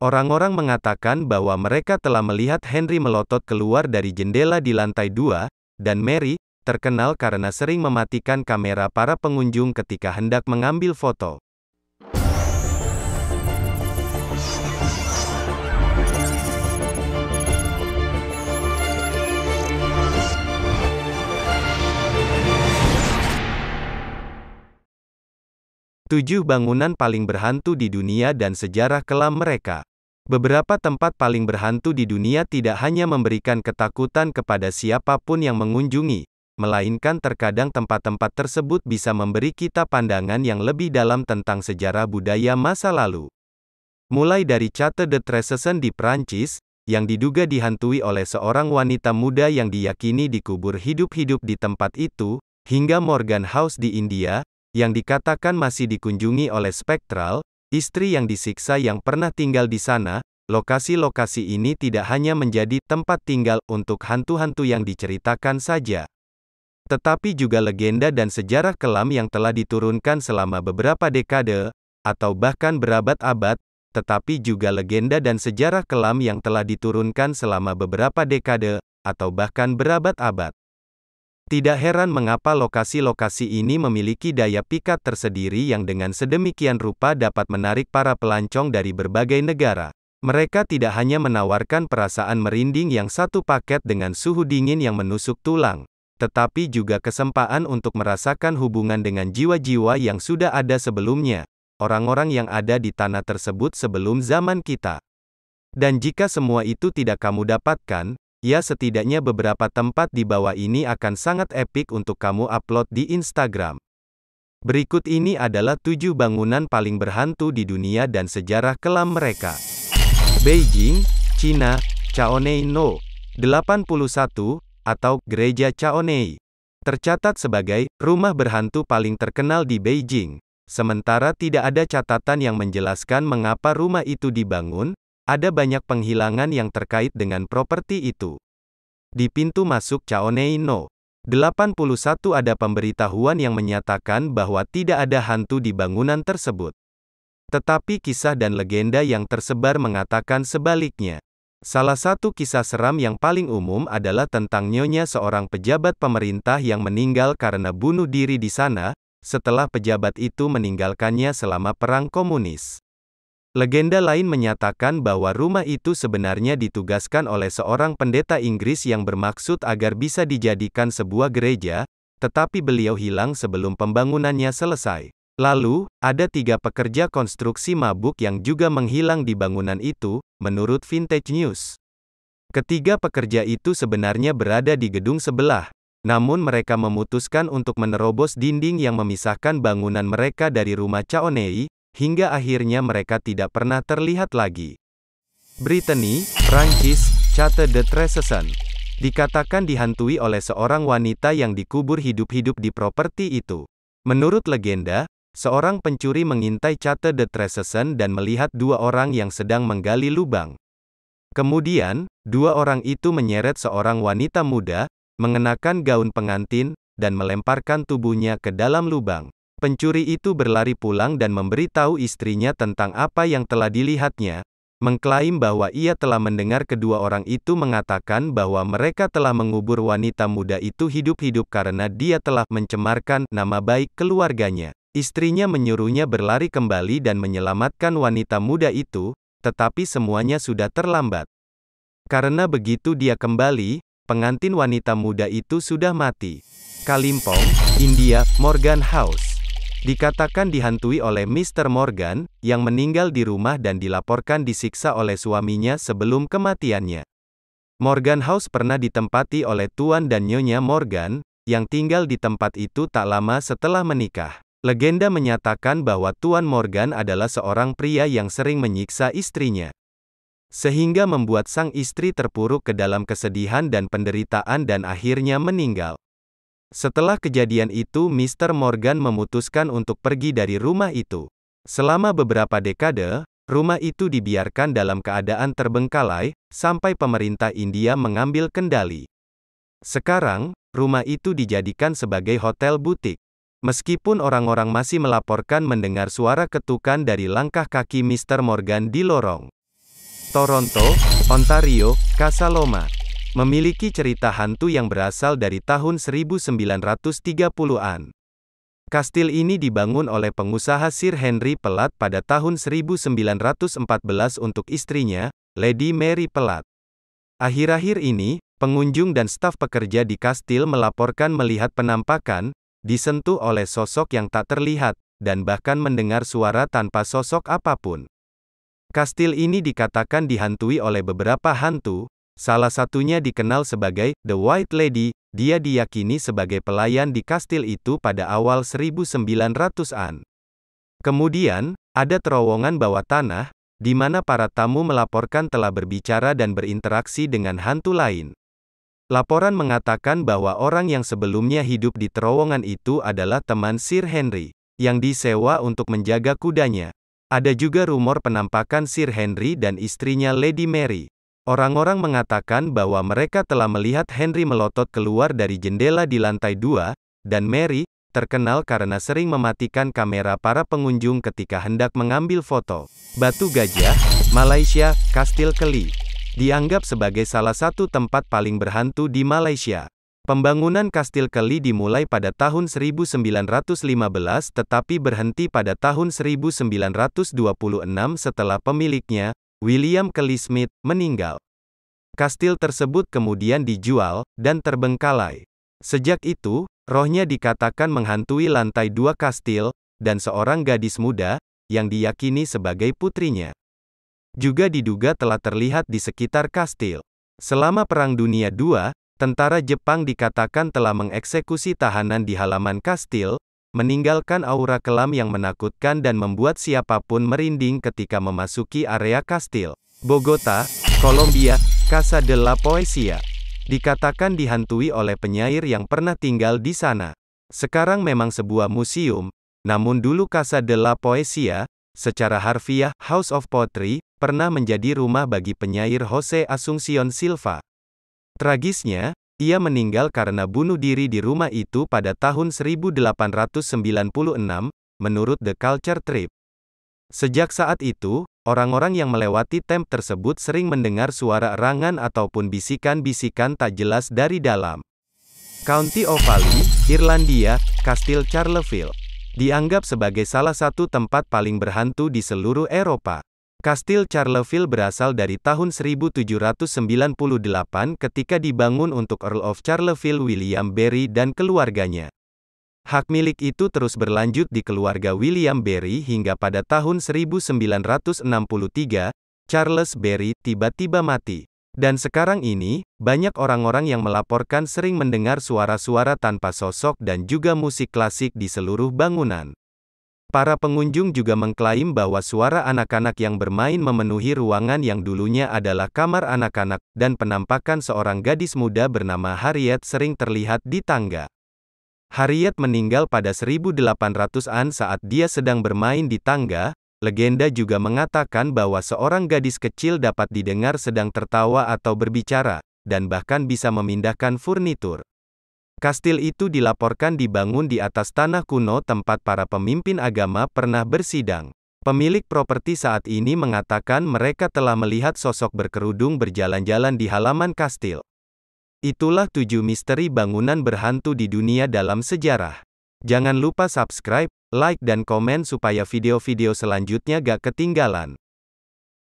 Orang-orang mengatakan bahwa mereka telah melihat Henry melotot keluar dari jendela di lantai dua, dan Mary, terkenal karena sering mematikan kamera para pengunjung ketika hendak mengambil foto. Tujuh bangunan paling berhantu di dunia dan sejarah kelam mereka. Beberapa tempat paling berhantu di dunia tidak hanya memberikan ketakutan kepada siapapun yang mengunjungi, melainkan terkadang tempat-tempat tersebut bisa memberi kita pandangan yang lebih dalam tentang sejarah budaya masa lalu. Mulai dari Château de Tresesen di Prancis, yang diduga dihantui oleh seorang wanita muda yang diyakini dikubur hidup-hidup di tempat itu, hingga Morgan House di India, yang dikatakan masih dikunjungi oleh spektral, istri yang disiksa yang pernah tinggal di sana, lokasi-lokasi ini tidak hanya menjadi tempat tinggal untuk hantu-hantu yang diceritakan saja. Tetapi juga legenda dan sejarah kelam yang telah diturunkan selama beberapa dekade, atau bahkan berabad-abad, tetapi juga legenda dan sejarah kelam yang telah diturunkan selama beberapa dekade, atau bahkan berabad-abad. Tidak heran mengapa lokasi-lokasi ini memiliki daya pikat tersendiri yang dengan sedemikian rupa dapat menarik para pelancong dari berbagai negara. Mereka tidak hanya menawarkan perasaan merinding yang satu paket dengan suhu dingin yang menusuk tulang, tetapi juga kesempatan untuk merasakan hubungan dengan jiwa-jiwa yang sudah ada sebelumnya, orang-orang yang ada di tanah tersebut sebelum zaman kita. Dan jika semua itu tidak kamu dapatkan, Ya setidaknya beberapa tempat di bawah ini akan sangat epik untuk kamu upload di Instagram. Berikut ini adalah tujuh bangunan paling berhantu di dunia dan sejarah kelam mereka. Beijing, China, Chaonei No. 81, atau Gereja Chaonei. Tercatat sebagai rumah berhantu paling terkenal di Beijing. Sementara tidak ada catatan yang menjelaskan mengapa rumah itu dibangun, ada banyak penghilangan yang terkait dengan properti itu. Di pintu masuk Chaonei no 81 ada pemberitahuan yang menyatakan bahwa tidak ada hantu di bangunan tersebut. Tetapi kisah dan legenda yang tersebar mengatakan sebaliknya. Salah satu kisah seram yang paling umum adalah tentang nyonya seorang pejabat pemerintah yang meninggal karena bunuh diri di sana, setelah pejabat itu meninggalkannya selama perang komunis. Legenda lain menyatakan bahwa rumah itu sebenarnya ditugaskan oleh seorang pendeta Inggris yang bermaksud agar bisa dijadikan sebuah gereja, tetapi beliau hilang sebelum pembangunannya selesai. Lalu, ada tiga pekerja konstruksi mabuk yang juga menghilang di bangunan itu, menurut Vintage News. Ketiga pekerja itu sebenarnya berada di gedung sebelah, namun mereka memutuskan untuk menerobos dinding yang memisahkan bangunan mereka dari rumah Chaonei, hingga akhirnya mereka tidak pernah terlihat lagi. Brittany, Prancis, Chate de Tresesen, dikatakan dihantui oleh seorang wanita yang dikubur hidup-hidup di properti itu. Menurut legenda, seorang pencuri mengintai Chate de Tresesen dan melihat dua orang yang sedang menggali lubang. Kemudian, dua orang itu menyeret seorang wanita muda, mengenakan gaun pengantin, dan melemparkan tubuhnya ke dalam lubang. Pencuri itu berlari pulang dan memberitahu istrinya tentang apa yang telah dilihatnya, mengklaim bahwa ia telah mendengar kedua orang itu mengatakan bahwa mereka telah mengubur wanita muda itu hidup-hidup karena dia telah mencemarkan nama baik keluarganya. Istrinya menyuruhnya berlari kembali dan menyelamatkan wanita muda itu, tetapi semuanya sudah terlambat. Karena begitu dia kembali, pengantin wanita muda itu sudah mati. Kalimpong, India, Morgan House. Dikatakan dihantui oleh Mr. Morgan, yang meninggal di rumah dan dilaporkan disiksa oleh suaminya sebelum kematiannya. Morgan House pernah ditempati oleh Tuan dan Nyonya Morgan, yang tinggal di tempat itu tak lama setelah menikah. Legenda menyatakan bahwa Tuan Morgan adalah seorang pria yang sering menyiksa istrinya. Sehingga membuat sang istri terpuruk ke dalam kesedihan dan penderitaan dan akhirnya meninggal. Setelah kejadian itu Mr. Morgan memutuskan untuk pergi dari rumah itu. Selama beberapa dekade, rumah itu dibiarkan dalam keadaan terbengkalai, sampai pemerintah India mengambil kendali. Sekarang, rumah itu dijadikan sebagai hotel butik. Meskipun orang-orang masih melaporkan mendengar suara ketukan dari langkah kaki Mr. Morgan di lorong. Toronto, Ontario, Casaloma memiliki cerita hantu yang berasal dari tahun 1930-an. Kastil ini dibangun oleh pengusaha Sir Henry Pelat pada tahun 1914 untuk istrinya, Lady Mary Pelat. Akhir-akhir ini, pengunjung dan staf pekerja di kastil melaporkan melihat penampakan, disentuh oleh sosok yang tak terlihat, dan bahkan mendengar suara tanpa sosok apapun. Kastil ini dikatakan dihantui oleh beberapa hantu, Salah satunya dikenal sebagai The White Lady, dia diyakini sebagai pelayan di kastil itu pada awal 1900-an. Kemudian, ada terowongan bawah tanah, di mana para tamu melaporkan telah berbicara dan berinteraksi dengan hantu lain. Laporan mengatakan bahwa orang yang sebelumnya hidup di terowongan itu adalah teman Sir Henry, yang disewa untuk menjaga kudanya. Ada juga rumor penampakan Sir Henry dan istrinya Lady Mary. Orang-orang mengatakan bahwa mereka telah melihat Henry melotot keluar dari jendela di lantai dua, dan Mary, terkenal karena sering mematikan kamera para pengunjung ketika hendak mengambil foto. Batu Gajah, Malaysia, Kastil Keli. Dianggap sebagai salah satu tempat paling berhantu di Malaysia. Pembangunan Kastil Keli dimulai pada tahun 1915 tetapi berhenti pada tahun 1926 setelah pemiliknya, William Kelly Smith, meninggal. Kastil tersebut kemudian dijual, dan terbengkalai. Sejak itu, rohnya dikatakan menghantui lantai dua kastil, dan seorang gadis muda, yang diyakini sebagai putrinya. Juga diduga telah terlihat di sekitar kastil. Selama Perang Dunia II, tentara Jepang dikatakan telah mengeksekusi tahanan di halaman kastil, meninggalkan aura kelam yang menakutkan dan membuat siapapun merinding ketika memasuki area kastil. Bogota, Kolombia, Casa de la Poesia. Dikatakan dihantui oleh penyair yang pernah tinggal di sana. Sekarang memang sebuah museum, namun dulu Casa de la Poesia, secara harfiah House of Poetry, pernah menjadi rumah bagi penyair Jose Asuncion Silva. Tragisnya, ia meninggal karena bunuh diri di rumah itu pada tahun 1896, menurut The Culture Trip. Sejak saat itu, orang-orang yang melewati temp tersebut sering mendengar suara erangan ataupun bisikan-bisikan tak jelas dari dalam. County Offaly, Irlandia, Kastil Charleville, dianggap sebagai salah satu tempat paling berhantu di seluruh Eropa. Kastil Charleville berasal dari tahun 1798 ketika dibangun untuk Earl of Charleville William Berry dan keluarganya. Hak milik itu terus berlanjut di keluarga William Berry hingga pada tahun 1963, Charles Berry tiba-tiba mati. Dan sekarang ini, banyak orang-orang yang melaporkan sering mendengar suara-suara tanpa sosok dan juga musik klasik di seluruh bangunan. Para pengunjung juga mengklaim bahwa suara anak-anak yang bermain memenuhi ruangan yang dulunya adalah kamar anak-anak, dan penampakan seorang gadis muda bernama Harriet sering terlihat di tangga. Harriet meninggal pada 1800-an saat dia sedang bermain di tangga. Legenda juga mengatakan bahwa seorang gadis kecil dapat didengar sedang tertawa atau berbicara, dan bahkan bisa memindahkan furnitur. Kastil itu dilaporkan dibangun di atas tanah kuno tempat para pemimpin agama pernah bersidang. Pemilik properti saat ini mengatakan mereka telah melihat sosok berkerudung berjalan-jalan di halaman kastil. Itulah tujuh misteri bangunan berhantu di dunia dalam sejarah. Jangan lupa subscribe, like dan komen supaya video-video selanjutnya gak ketinggalan.